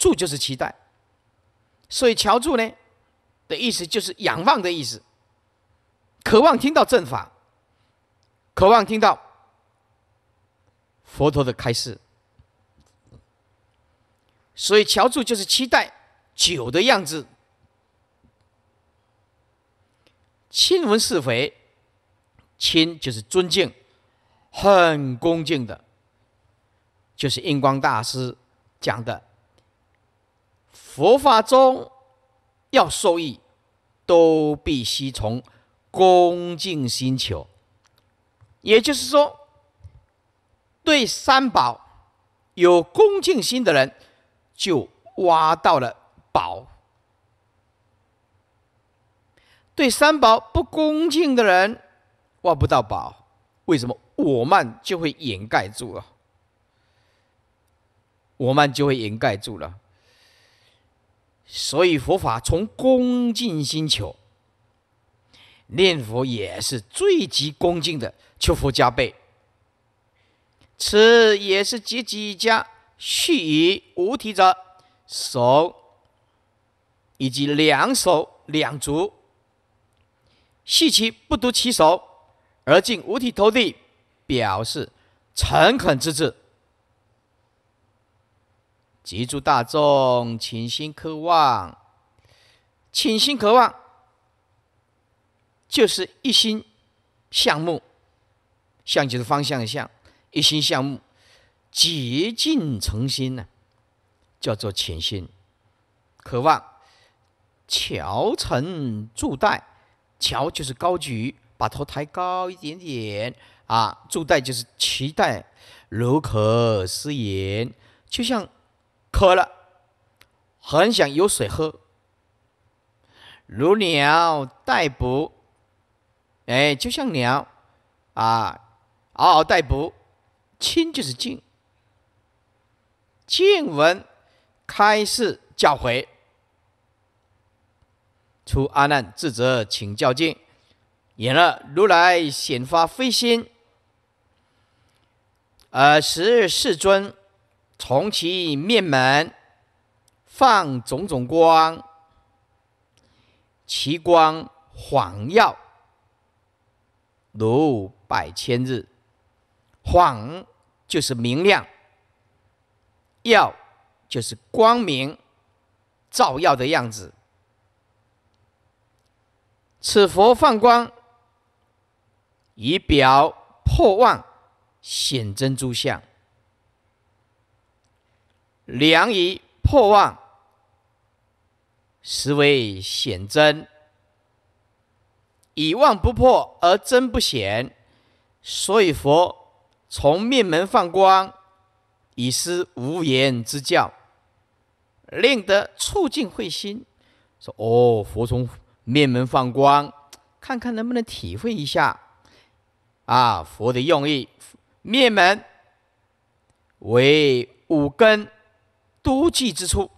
住就是期待，所以乔住呢的意思就是仰望的意思，渴望听到正法，渴望听到佛陀的开示，所以乔住就是期待酒的样子。亲闻是非，亲就是尊敬，很恭敬的，就是印光大师讲的。佛法中要受益，都必须从恭敬心求。也就是说，对三宝有恭敬心的人，就挖到了宝；对三宝不恭敬的人，挖不到宝。为什么我慢就会掩盖住了？我慢就会掩盖住了。所以佛法从恭敬心求，念佛也是最极恭敬的，求佛加倍。此也是及几家蓄以五体者手，以及两手两足，系其不独其手，而尽五体投地，表示诚恳之至。集诸大众，潜心渴望。潜心渴望，就是一心向目，向就是方向向，一心向目，竭尽诚心呢，叫做潜心渴望。桥成柱带，桥就是高举，把头抬高一点点啊。柱带就是期待，如可思言，就像。渴了，很想有水喝。如鸟待哺，哎，就像鸟啊，嗷嗷待哺。清就是静，静闻开示教诲，出阿难自责，请教净。言了如来显发非心，呃，时日世尊。从其面门放种种光，其光晃耀如百千日。晃就是明亮，耀就是光明，照耀的样子。此佛放光，以表破妄显真诸相。良以破妄，实为显真；以妄不破而真不显，所以佛从面门放光，以施无言之教，令得促进慧心。说：“哦，佛从面门放光，看看能不能体会一下啊？佛的用意，面门为五根。”都忌之处，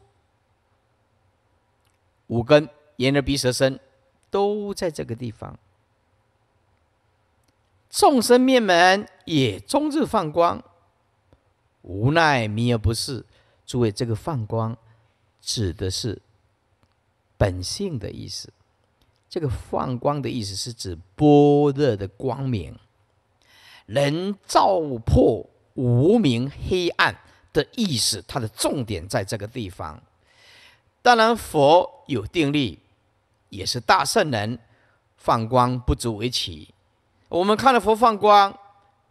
五根、眼、耳、鼻、舌、身，都在这个地方。众生面门也终日放光，无奈迷而不示。诸位，这个放光，指的是本性的意思。这个放光的意思是指般若的光明，能照破无明黑暗。的意思，它的重点在这个地方。当然，佛有定力，也是大圣人，放光不足为奇。我们看了佛放光，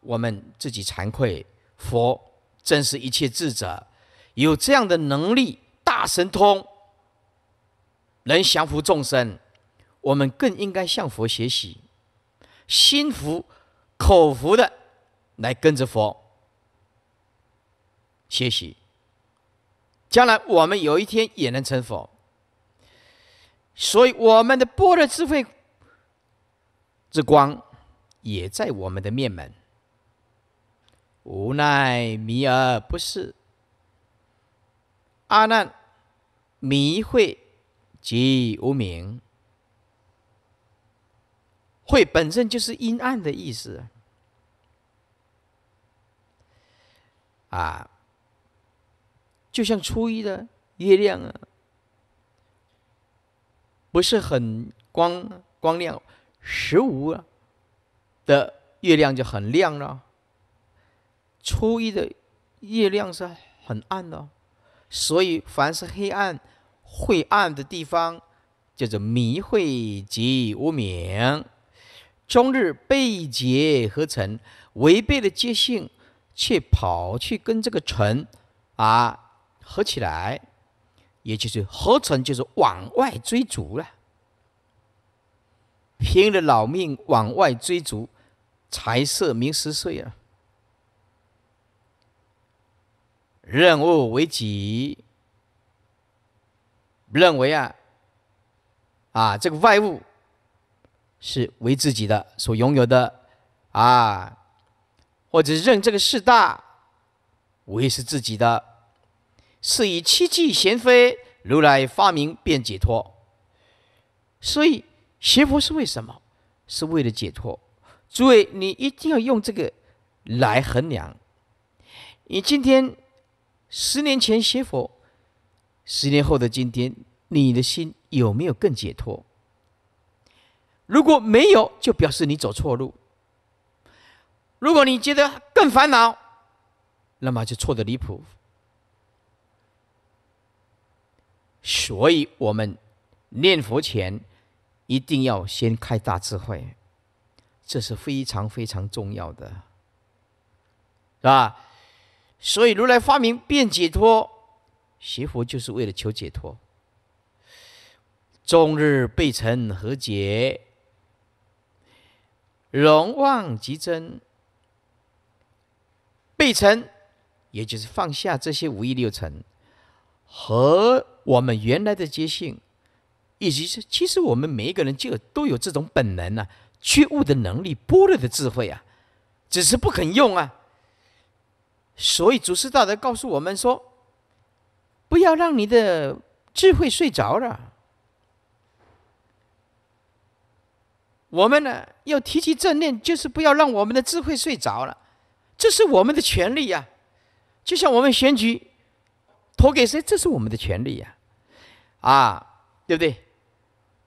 我们自己惭愧。佛真是一切智者，有这样的能力，大神通，能降服众生。我们更应该向佛学习，心服口服的来跟着佛。学习，将来我们有一天也能成佛，所以我们的般若智慧之光也在我们的面门，无奈迷而不恃，阿难迷会即无明，会本身就是阴暗的意思，啊。就像初一的月亮啊，不是很光光亮，十五啊的月亮就很亮了。初一的月亮是很暗的，所以凡是黑暗、晦暗的地方，叫做迷晦及无明。终日背劫合成，违背了戒性，却跑去跟这个尘啊。合起来，也就是合成，就是往外追逐了，拼了老命往外追逐财色名食睡啊！任务为己，认为啊，啊，这个外物是为自己的所拥有的啊，或者认这个事大，为是自己的。是以七俱贤非如来发明便解脱，所以学佛是为什么？是为了解脱。诸位，你一定要用这个来衡量。你今天十年前学佛，十年后的今天，你的心有没有更解脱？如果没有，就表示你走错路。如果你觉得更烦恼，那么就错的离谱。所以我们念佛前一定要先开大智慧，这是非常非常重要的，是吧？所以如来发明便解脱，学佛就是为了求解脱。终日被尘何解？荣望即真。被尘，也就是放下这些五欲六尘，和。我们原来的觉性，以及是，其实我们每一个人就都有这种本能呢，觉悟的能力、般若的智慧啊，只是不肯用啊。所以，祖师大德告诉我们说，不要让你的智慧睡着了。我们呢，要提起正念，就是不要让我们的智慧睡着了，这是我们的权利呀。就像我们选举。投给谁？这是我们的权利呀，啊，对不对？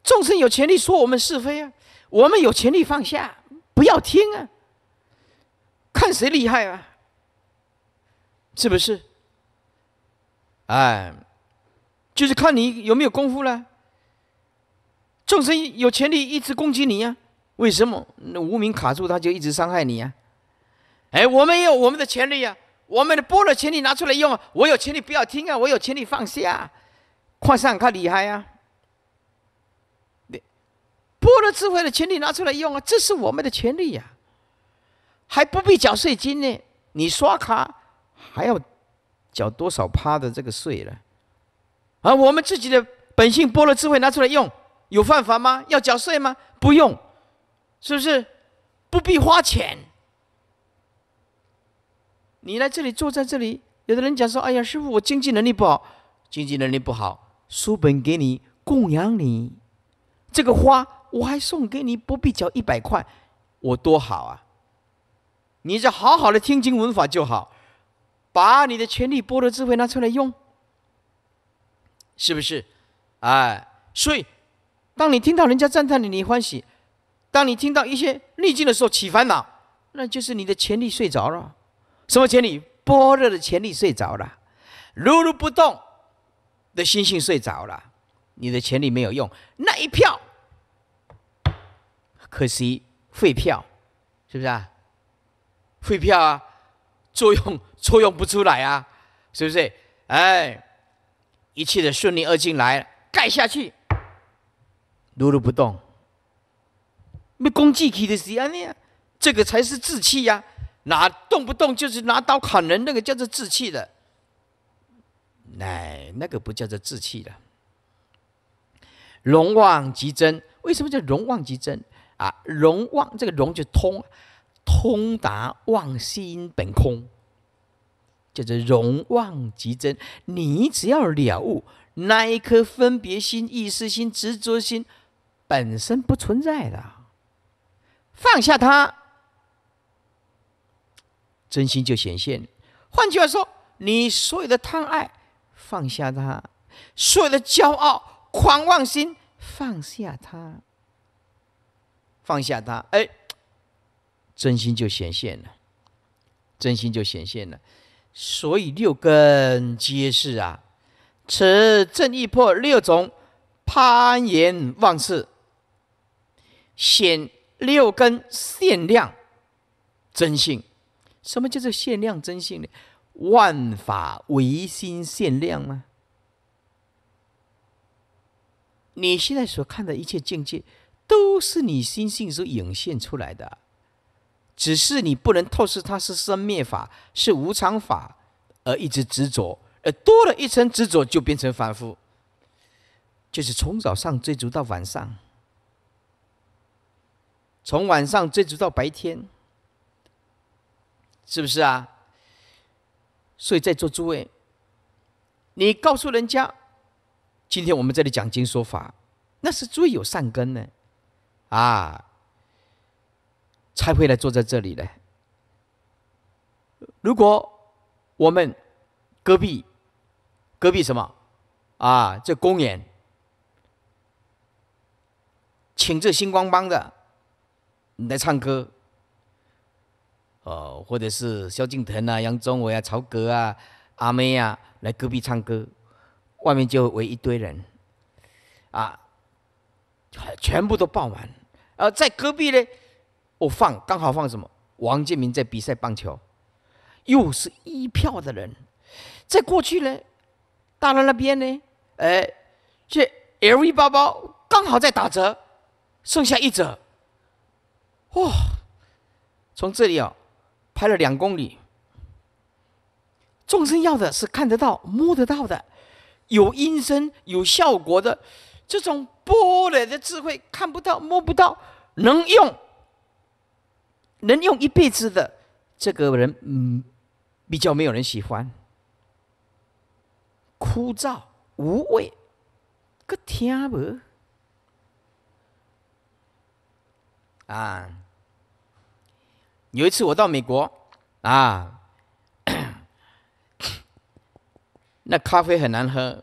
众生有权利说我们是非啊，我们有权利放下，不要听啊，看谁厉害啊，是不是？哎，就是看你有没有功夫了。众生有权利一直攻击你呀？为什么那无名卡住他就一直伤害你呀？哎，我们也有我们的权利呀。我们的波罗请你拿出来用，我有权你不要听啊，我有权你放下，换上更厉害啊。波罗智慧的权利拿出来用啊，这是我们的权利呀，还不必缴税金呢。你刷卡还要缴多少趴的这个税了？而我们自己的本性波罗智慧拿出来用，有犯法吗？要缴税吗？不用，是不是？不必花钱。你来这里坐在这里，有的人讲说：“哎呀，师傅，我经济能力不好，经济能力不好，书本给你供养你，这个花我还送给你，不必交一百块，我多好啊！”你就好好的听经闻法就好，把你的权力、波罗智慧拿出来用，是不是？哎，所以当你听到人家赞叹你，你欢喜；当你听到一些逆境的时候起烦恼，那就是你的权力睡着了。什么潜力？波若的潜力睡着了，如如不动的心性睡着了，你的潜力没有用，那一票，可惜废票，是不是啊？废票啊，作用作用不出来啊，是不是？哎，一切的顺利二进来盖下去，如如不动，没攻击气的安候啊，这个才是志气呀。拿动不动就是拿刀砍人，那个叫做志气的。哎，那个不叫做志气了。融旺即真，为什么叫融旺即真啊？融旺这个融就通，通达旺心本空，叫做融旺即真。你只要了悟那一颗分别心、意识心、执着心，本身不存在的，放下它。真心就显现。换句话说，你所有的贪爱，放下它；所有的骄傲、狂妄心，放下它，放下它。哎，真心就显现了，真心就显现了。所以六根皆是啊，此正亦破六种攀岩妄事，显六根限量真性。什么叫做限量真性呢？万法唯心，限量吗？你现在所看的一切境界，都是你心性所涌现出来的。只是你不能透视它是生灭法，是无常法，而一直执着，而多了一层执着，就变成反复，就是从早上追逐到晚上，从晚上追逐到白天。是不是啊？所以，在座诸位，你告诉人家，今天我们这里讲经说法，那是诸位有善根呢，啊，才会来坐在这里的。如果我们隔壁隔壁什么啊，这公园，请这星光帮的来唱歌。哦，或者是萧敬腾啊、杨宗纬啊、曹格啊、阿妹啊来隔壁唱歌，外面就围一堆人，啊，全部都爆满。而在隔壁呢，我放刚好放什么？王建民在比赛棒球，又是一票的人。再过去呢，到了那边呢，哎，这 LV 包包刚好在打折，剩下一折，哇，从这里啊。拍了两公里，众生要的是看得到、摸得到的，有音声、有效果的，这种波来的智慧看不到、摸不到，能用，能用一辈子的，这个人嗯，比较没有人喜欢，枯燥无味，个听闻啊。有一次我到美国，啊，那咖啡很难喝，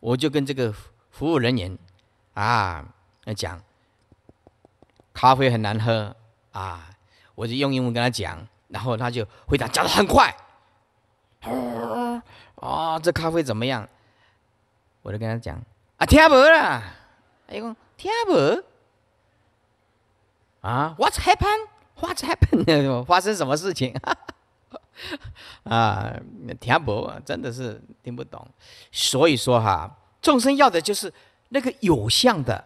我就跟这个服务人员，啊，讲咖啡很难喝，啊，我就用英文跟他讲，然后他就回答讲的很快，啊，这咖啡怎么样？我就跟他讲，啊，听不 r r i b l 哎，用啊，what's happened？What happened？发生什么事情？啊，听不，真的是听不懂。所以说哈，众生要的就是那个有相的、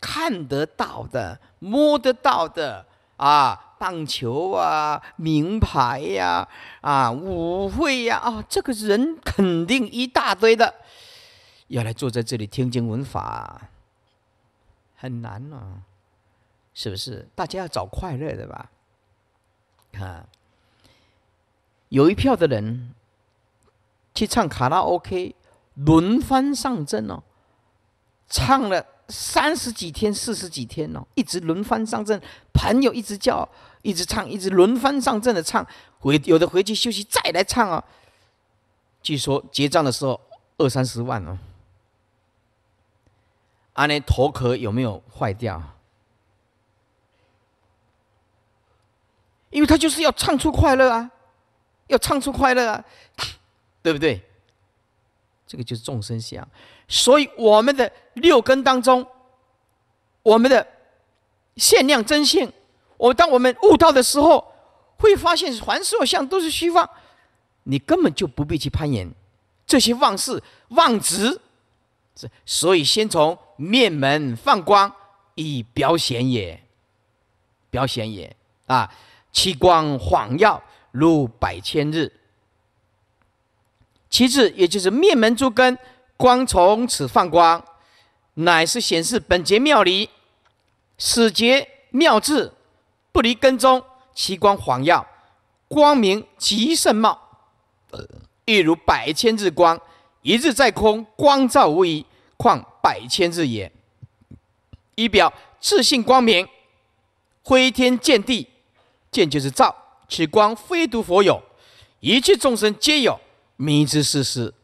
看得到的、摸得到的啊，棒球啊、名牌呀、啊舞会呀啊，这个人肯定一大堆的，要来坐在这里听经闻法，很难呢。是不是？大家要找快乐的吧？啊，有一票的人去唱卡拉 OK，轮番上阵哦，唱了三十几天、四十几天哦，一直轮番上阵。朋友一直叫，一直唱，一直轮番上阵的唱，回有的回去休息再来唱哦。据说结账的时候二三十万哦。阿内头壳有没有坏掉？因为他就是要唱出快乐啊，要唱出快乐啊，对不对？这个就是众生相，所以我们的六根当中，我们的限量真性，我当我们悟到的时候，会发现凡所有相都是虚妄，你根本就不必去攀岩，这些妄事妄执，是所以先从面门放光以表显也，表显也啊。其光晃耀，如百千日。其次，也就是灭门诸根，光从此放光，乃是显示本节妙理。始节妙智，不离根中，其光晃耀，光明极盛茂，亦如百千日光。一日在空，光照无疑，况百千日也。以表自信光明，辉天见地。见就是照，其光非独佛有，一切众生皆有，明之事实。